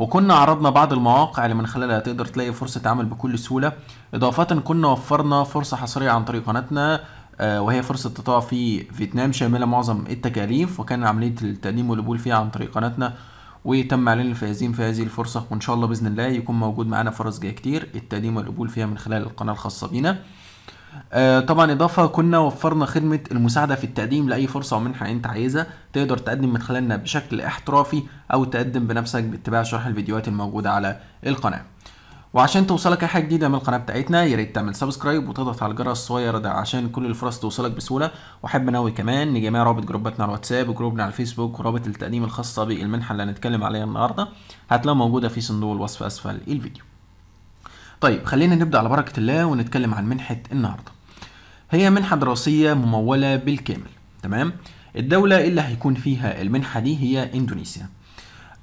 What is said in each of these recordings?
وكنا عرضنا بعض المواقع اللي من خلالها تقدر تلاقي فرصة عمل بكل سهولة إضافة كنا وفرنا فرصة حصرية عن طريق قناتنا آه، وهي فرصة تطوع في فيتنام شاملة معظم التكاليف وكان عملية التقديم والقبول فيها عن طريق قناتنا وتم اعلان الفائزين في هذه الفرصه وان شاء الله باذن الله يكون موجود معانا فرص جايه كتير التقديم والقبول فيها من خلال القناه الخاصه بينا آه، طبعا اضافه كنا وفرنا خدمه المساعده في التقديم لاي فرصه ومنحه انت عايزها تقدر تقدم من خلالنا بشكل احترافي او تقدم بنفسك باتباع شرح الفيديوهات الموجوده على القناه وعشان توصلك اي حاجه جديده من القناه بتاعتنا يا ريت تعمل سبسكرايب وتضغط على الجرس الصغير ده عشان كل الفرص توصلك بسهوله واحب انوي كمان لجميع رابط جروباتنا على الواتساب وجروبنا على الفيسبوك ورابط التقديم الخاصه بالمنحه اللي هنتكلم عليها النهارده هتلاقيها موجوده في صندوق الوصف اسفل الفيديو طيب خلينا نبدأ على بركة الله ونتكلم عن منحة النهاردة هي منحة دراسية ممولة بالكامل تمام الدولة اللي هيكون فيها المنحة دي هي إندونيسيا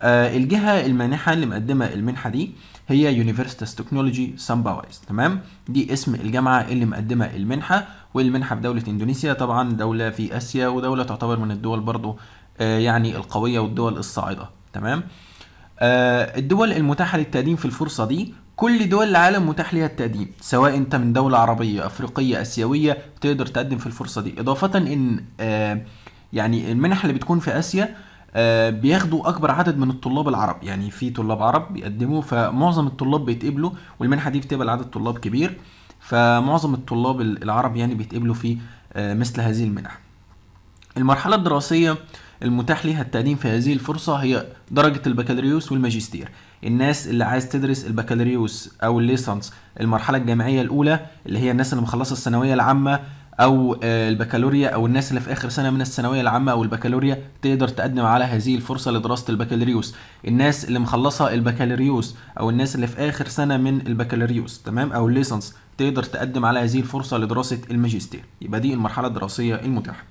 آه الجهة المانحة اللي مقدمة المنحة دي هي Universitas تكنولوجي سامباويز تمام دي اسم الجامعة اللي مقدمة المنحة والمنحة في دولة إندونيسيا طبعا دولة في آسيا ودولة تعتبر من الدول برضو آه يعني القوية والدول الصاعدة تمام آه الدول المتاحة للتقديم في الفرصة دي كل دول العالم متاح ليها التقديم سواء انت من دولة عربية افريقية اسيوية تقدر تقدم في الفرصة دي اضافة ان آه، يعني المنح اللي بتكون في اسيا آه، بياخدوا اكبر عدد من الطلاب العرب يعني في طلاب عرب بيقدموا فمعظم الطلاب بيتقبلوا والمنحة دي بتقبل عدد طلاب كبير فمعظم الطلاب العرب يعني بيتقبلوا في آه، مثل هذه المنح المرحلة الدراسية المتاح ليها التقديم في هذه الفرصة هي درجة البكالوريوس والماجستير الناس اللي عايز تدرس البكالوريوس او الليسانس المرحله الجامعيه الاولى اللي هي الناس اللي مخلصه الثانويه العامه او آه، البكالوريا او الناس اللي في اخر سنه من الثانويه العامه او البكالوريا تقدر تقدم على هذه الفرصه لدراسه البكالوريوس الناس اللي مخلصه البكالوريوس او الناس اللي في اخر سنه من البكالوريوس تمام او الليسانس تقدر تقدم على هذه الفرصه لدراسه الماجستير يبقى دي المرحله الدراسيه المتاحه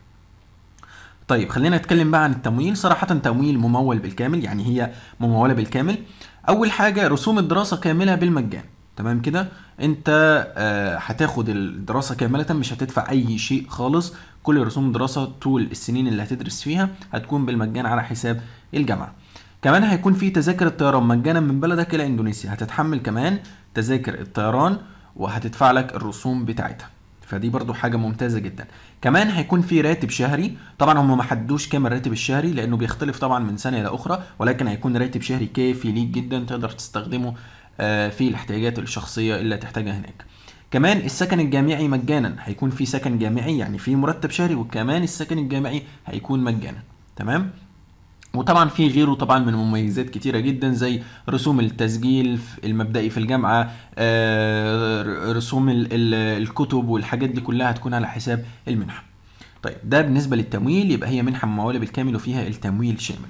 طيب خلينا نتكلم بقى عن التمويل صراحة تمويل ممول بالكامل يعني هي ممولة بالكامل اول حاجه رسوم الدراسه كامله بالمجان تمام كده انت آه، هتاخد الدراسه كامله مش هتدفع اي شيء خالص كل رسوم الدراسه طول السنين اللي هتدرس فيها هتكون بالمجان على حساب الجامعه كمان هيكون في تذاكر الطيران مجانا من بلدك الى اندونيسيا هتتحمل كمان تذاكر الطيران وهتدفع لك الرسوم بتاعتها فدي برضو حاجه ممتازه جدا كمان هيكون في راتب شهري طبعا هم ما حدوش كام الراتب الشهري لانه بيختلف طبعا من سنه الى اخرى ولكن هيكون راتب شهري كافي ليك جدا تقدر تستخدمه آه، في الاحتياجات الشخصيه اللي هتحتاجها هناك كمان السكن الجامعي مجانا هيكون في سكن جامعي يعني في مرتب شهري وكمان السكن الجامعي هيكون مجانا تمام وطبعا في غيره طبعا من مميزات كتيره جدا زي رسوم التسجيل المبدئي في الجامعه آه، رسوم الكتب والحاجات دي كلها هتكون على حساب المنحه طيب ده بالنسبه للتمويل يبقى هي منحه مموله بالكامل وفيها التمويل شامل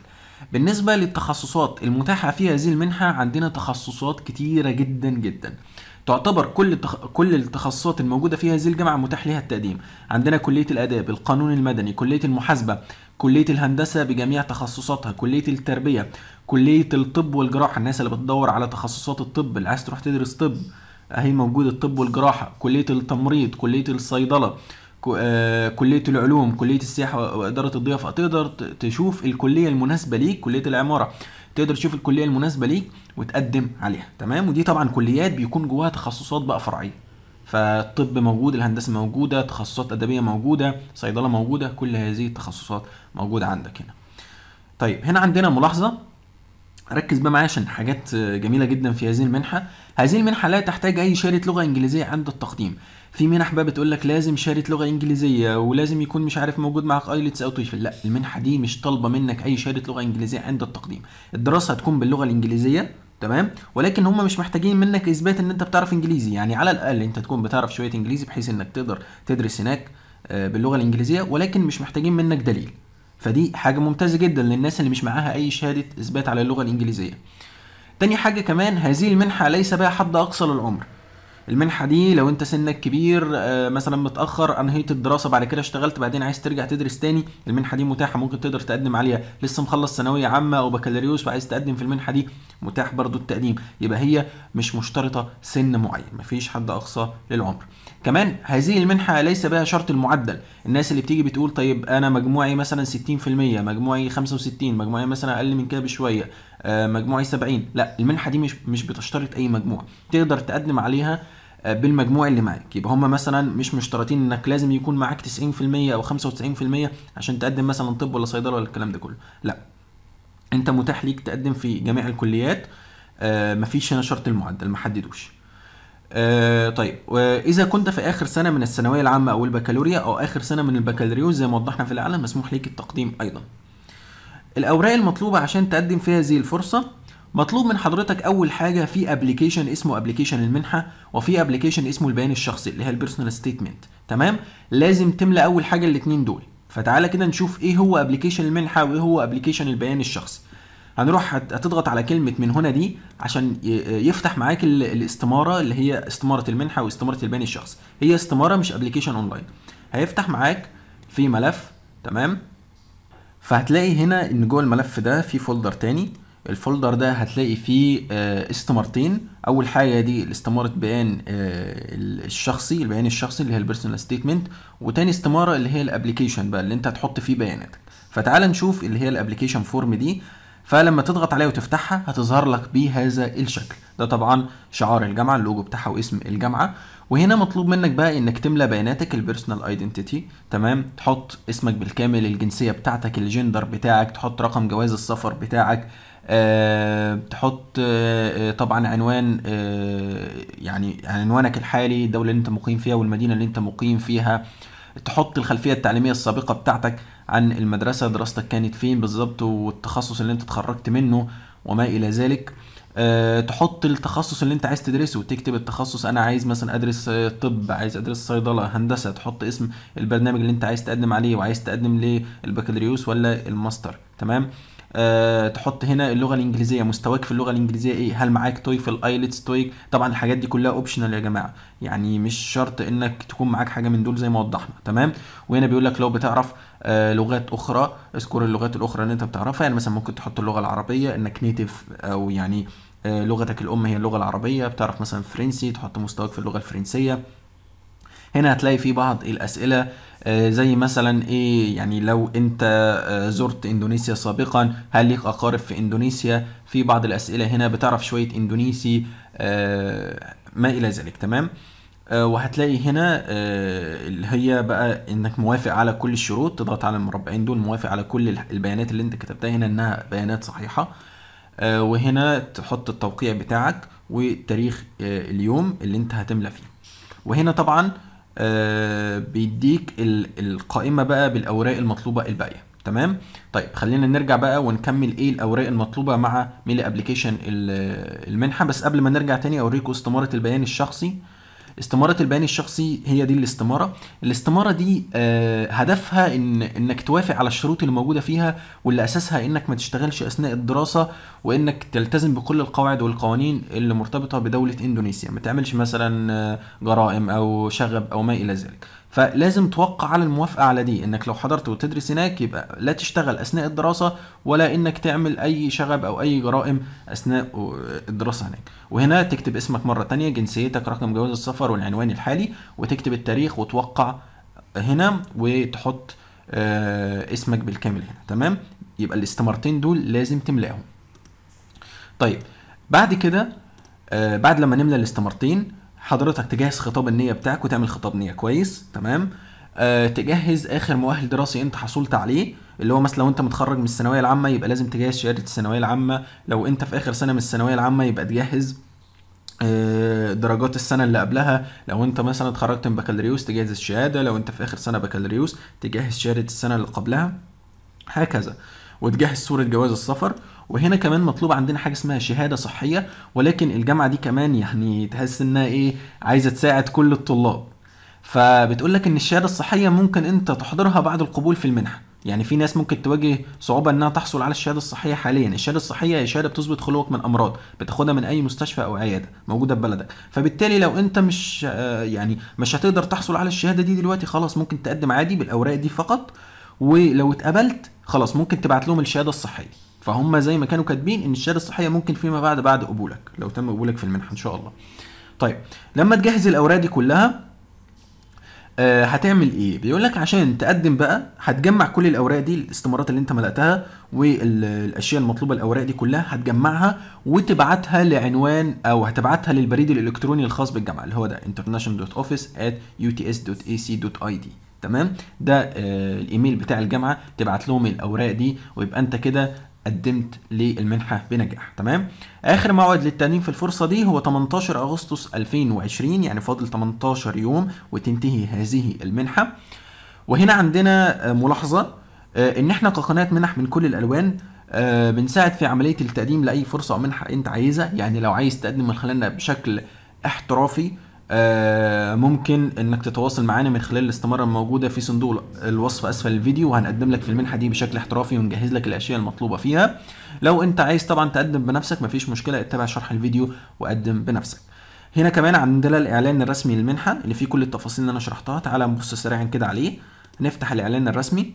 بالنسبه للتخصصات المتاحه في هذه المنحه عندنا تخصصات كتيره جدا جدا تعتبر كل التخ... كل التخصصات الموجوده في هذه الجامعه متاح ليها التقديم عندنا كليه الاداب القانون المدني كليه المحاسبه كلية الهندسة بجميع تخصصاتها كلية التربية كلية الطب والجراحة الناس اللي بتدور على تخصصات الطب اللي عايز تروح تدرس طب اهي موجود الطب والجراحة كلية التمريض كلية الصيدلة آه، كلية العلوم كلية السياحة وإدارة الضيافة تقدر تشوف الكلية المناسبة ليك كلية العمارة تقدر تشوف الكلية المناسبة ليك وتقدم عليها تمام ودي طبعا كليات بيكون جواها تخصصات بقى فرعيه فالطب موجود الهندسه موجوده تخصصات ادبيه موجوده صيدله موجوده كل هذه التخصصات موجوده عندك هنا طيب هنا عندنا ملاحظه ركز بقى معايا عشان حاجات جميله جدا في هذه المنحه هذه المنحه لا تحتاج اي شهاده لغه انجليزيه عند التقديم في منح بقى بتقول لك لازم شهاده لغه انجليزيه ولازم يكون مش عارف موجود معاك ايلتس او تويفل لا المنحه دي مش طالبه منك اي شهاده لغه انجليزيه عند التقديم الدراسه هتكون باللغه الانجليزيه تمام ولكن هم مش محتاجين منك اثبات ان انت بتعرف انجليزي يعني على الاقل انت تكون بتعرف شويه انجليزي بحيث انك تقدر تدرس هناك آه، باللغه الانجليزيه ولكن مش محتاجين منك دليل فدي حاجه ممتازه جدا للناس اللي مش معاها اي شهاده اثبات على اللغه الانجليزيه تاني حاجه كمان هذه المنحه ليس بها حد اقصى للعمر المنحه دي لو انت سنك كبير آه، مثلا متاخر انهيت الدراسه بعد كده اشتغلت بعدين عايز ترجع تدرس تاني المنحه دي متاحه ممكن تقدر تقدم عليها لسه مخلص ثانويه عامه او بكالوريوس وعايز تقدم في المنحه دي متاح برضو التقديم يبقى هي مش مشترطه سن معين مفيش حد اقصى للعمر كمان هذه المنحه ليس بها شرط المعدل الناس اللي بتيجي بتقول طيب انا مجموعي مثلا 60% مجموعي 65 مجموعي مثلا اقل من كده بشويه آه، مجموعي إيه 70 لا المنحه دي مش مش بتشترط اي مجموع تقدر تقدم عليها آه، بالمجموع اللي معاك يبقى هم مثلا مش مشترطين انك لازم يكون معاك 90% او 95% عشان تقدم مثلا طب ولا صيدله ولا الكلام ده كله لا انت متاح ليك تقدم في جميع الكليات آه، مفيش هنا شرط المعدل محددوش طيب واذا كنت في اخر سنه من الثانويه العامه او البكالوريا او اخر سنه من البكالوريوس زي ما وضحنا في الاعلى مسموح ليك التقديم ايضا الاوراق المطلوبه عشان تقدم فيها هذه الفرصه مطلوب من حضرتك اول حاجه في ابلكيشن اسمه ابلكيشن المنحه وفي ابلكيشن اسمه البيان الشخصي اللي هي البيرسونال ستيتمنت تمام لازم تملى اول حاجه الاثنين دول فتعالى كده نشوف ايه هو ابلكيشن المنحه وايه هو ابلكيشن البيان الشخصي هنروح هتضغط على كلمه من هنا دي عشان يفتح معاك الاستماره اللي هي استماره المنحه واستماره البيان الشخصي هي استماره مش ابلكيشن اونلاين هيفتح معاك في ملف تمام فهتلاقي هنا ان جوه الملف ده في فولدر تاني الفولدر ده هتلاقي فيه آه، استمارتين اول حاجه دي الاستماره بيان آه، الشخصي البيان الشخصي اللي هي البيرسونال ستيتمنت وتاني استماره اللي هي الابلكيشن بقى اللي انت هتحط فيه بياناتك فتعال نشوف اللي هي الابلكيشن فورم دي فلما تضغط عليها وتفتحها هتظهر لك بهذا الشكل ده طبعا شعار الجامعه اللوجو بتاعها واسم الجامعه وهنا مطلوب منك بقى انك تملى بياناتك البيرسونال ايدنتيتي تمام تحط اسمك بالكامل الجنسيه بتاعتك الجندر بتاعك تحط رقم جواز السفر بتاعك أه تحط آه،, أه طبعا عنوان أه يعني عنوانك الحالي الدوله اللي انت مقيم فيها والمدينه اللي انت مقيم فيها تحط الخلفيه التعليميه السابقه بتاعتك عن المدرسه دراستك كانت فين بالظبط والتخصص اللي انت اتخرجت منه وما الى ذلك آه، تحط التخصص اللي انت عايز تدرسه وتكتب التخصص انا عايز مثلا ادرس آه، طب عايز ادرس صيدله هندسه تحط اسم البرنامج اللي انت عايز تقدم عليه وعايز تقدم للبكالوريوس ولا الماستر تمام أه تحط هنا اللغه الانجليزيه مستواك في اللغه الانجليزيه ايه هل معاك تويفل ايلتس تويك طبعا الحاجات دي كلها اوبشنال يا جماعه يعني مش شرط انك تكون معاك حاجه من دول زي ما وضحنا تمام وهنا بيقول لك لو بتعرف آه لغات اخرى اذكر اللغات الاخرى اللي انت بتعرفها يعني مثلا ممكن تحط اللغه العربيه انك نيتف او يعني آه، لغتك الام هي اللغه العربيه بتعرف مثلا فرنسي تحط مستواك في اللغه الفرنسيه هنا هتلاقي في بعض الاسئله آه، زي مثلا ايه يعني لو انت آه، زرت اندونيسيا سابقا هل ليك اقارب في اندونيسيا في بعض الاسئله هنا بتعرف شويه اندونيسي ما الى ذلك تمام وهتلاقي هنا اللي هي بقى انك موافق على كل الشروط تضغط على المربعين دول موافق على كل البيانات اللي انت كتبتها هنا انها بيانات صحيحه آه، وهنا تحط التوقيع بتاعك وتاريخ آه، اليوم اللي انت هتملى فيه وهنا طبعا آه، بيديك القائمه بقى بالاوراق المطلوبه الباقيه تمام طيب خلينا نرجع بقى ونكمل ايه الاوراق المطلوبه مع ميلي ابلكيشن المنحه بس قبل ما نرجع تاني اوريكم استماره البيان الشخصي استمارة البيان الشخصي هي دي الاستمارة الاستمارة دي آه، هدفها ان انك توافق على الشروط اللي موجودة فيها واللي اساسها انك ما تشتغلش اثناء الدراسة وانك تلتزم بكل القواعد والقوانين اللي مرتبطة بدولة اندونيسيا ما تعملش مثلا آه، جرائم او شغب او ما الى ذلك فلازم توقع على الموافقه على دي انك لو حضرت وتدرس هناك يبقى لا تشتغل اثناء الدراسه ولا انك تعمل اي شغب او اي جرائم اثناء الدراسه هناك وهنا تكتب اسمك مره تانية جنسيتك رقم جواز السفر والعنوان الحالي وتكتب التاريخ وتوقع هنا وتحط آه، اسمك بالكامل هنا تمام يبقى الاستمارتين دول لازم تملاهم طيب بعد كده آه، بعد لما نملى الاستمارتين حضرتك تجهز خطاب النيه بتاعك وتعمل خطاب نيه كويس تمام أه تجهز اخر مؤهل دراسي انت حصلت عليه اللي هو مثلا لو انت متخرج من الثانويه العامه يبقى لازم تجهز شهاده الثانويه العامه لو انت في اخر سنه من الثانويه العامه يبقى تجهز آه، درجات السنة اللي قبلها لو انت مثلا اتخرجت من بكالوريوس تجهز الشهادة لو انت في اخر سنة بكالوريوس تجهز شهادة السنة اللي قبلها هكذا وتجهز صورة جواز السفر وهنا كمان مطلوب عندنا حاجه اسمها شهاده صحيه ولكن الجامعه دي كمان يعني تحس انها ايه عايزه تساعد كل الطلاب فبتقول لك ان الشهاده الصحيه ممكن انت تحضرها بعد القبول في المنحه يعني في ناس ممكن تواجه صعوبه انها تحصل على الشهاده الصحيه حاليا الشهاده الصحيه هي شهاده بتثبت خلوك من امراض بتاخدها من اي مستشفى او عياده موجوده في بلدك فبالتالي لو انت مش آه، يعني مش هتقدر تحصل على الشهاده دي دلوقتي خلاص ممكن تقدم عادي بالاوراق دي فقط ولو اتقبلت خلاص ممكن تبعت لهم الشهاده الصحيه فهم زي ما كانوا كاتبين ان الشهاده الصحيه ممكن فيما بعد بعد قبولك لو تم قبولك في المنحه ان شاء الله طيب لما تجهز الاوراق دي كلها آه، هتعمل ايه بيقول لك عشان تقدم بقى هتجمع كل الاوراق دي الاستمارات اللي انت ملقتها والاشياء المطلوبه الاوراق دي كلها هتجمعها وتبعتها لعنوان او هتبعتها للبريد الالكتروني الخاص بالجامعه اللي هو ده international.office@uts.ac.id تمام ده آه، الايميل بتاع الجامعه تبعت لهم الاوراق دي ويبقى انت كده قدمت للمنحه بنجاح تمام اخر موعد للتقديم في الفرصه دي هو 18 اغسطس 2020 يعني فاضل 18 يوم وتنتهي هذه المنحه وهنا عندنا آه، ملاحظه آه، ان احنا كقناه منح من كل الالوان بنساعد في عمليه التقديم لاي فرصه او منحه انت عايزها يعني لو عايز تقدم من خلالنا بشكل احترافي آه، ممكن انك تتواصل معانا من خلال الاستماره الموجوده في صندوق الوصف اسفل الفيديو وهنقدم لك في المنحه دي بشكل احترافي ونجهز لك الاشياء المطلوبه فيها لو انت عايز طبعا تقدم بنفسك مفيش مشكله اتبع شرح الفيديو وقدم بنفسك هنا كمان عندنا الاعلان الرسمي للمنحه اللي فيه كل التفاصيل اللي انا شرحتها تعالى نبص سريعا كده عليه نفتح الاعلان الرسمي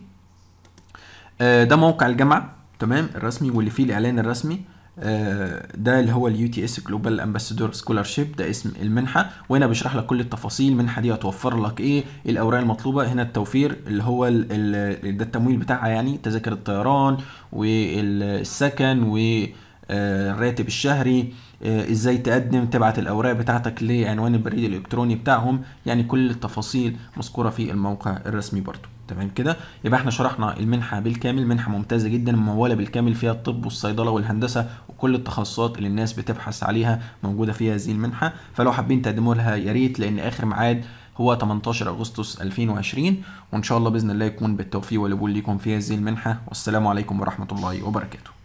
آه، ده موقع الجامعه تمام الرسمي واللي فيه الاعلان الرسمي آه، ده اللي هو اليو تي اس جلوبال امباسادور سكولارشيب ده اسم المنحه وهنا بشرح لك كل التفاصيل المنحه دي هتوفر لك ايه الاوراق المطلوبه هنا التوفير اللي هو ال ده التمويل بتاعها يعني تذاكر الطيران والسكن و الراتب الشهري آه، ازاي تقدم تبعت الاوراق بتاعتك لعنوان البريد الالكتروني بتاعهم يعني كل التفاصيل مذكوره في الموقع الرسمي برضو تمام كده يبقى احنا شرحنا المنحه بالكامل منحه ممتازه جدا مموله بالكامل فيها الطب والصيدله والهندسه وكل التخصصات اللي الناس بتبحث عليها موجوده في هذه المنحه فلو حابين تقدموا لها يا ريت لان اخر ميعاد هو 18 اغسطس 2020 وان شاء الله باذن الله يكون بالتوفيق والقبول ليكم في هذه المنحه والسلام عليكم ورحمه الله وبركاته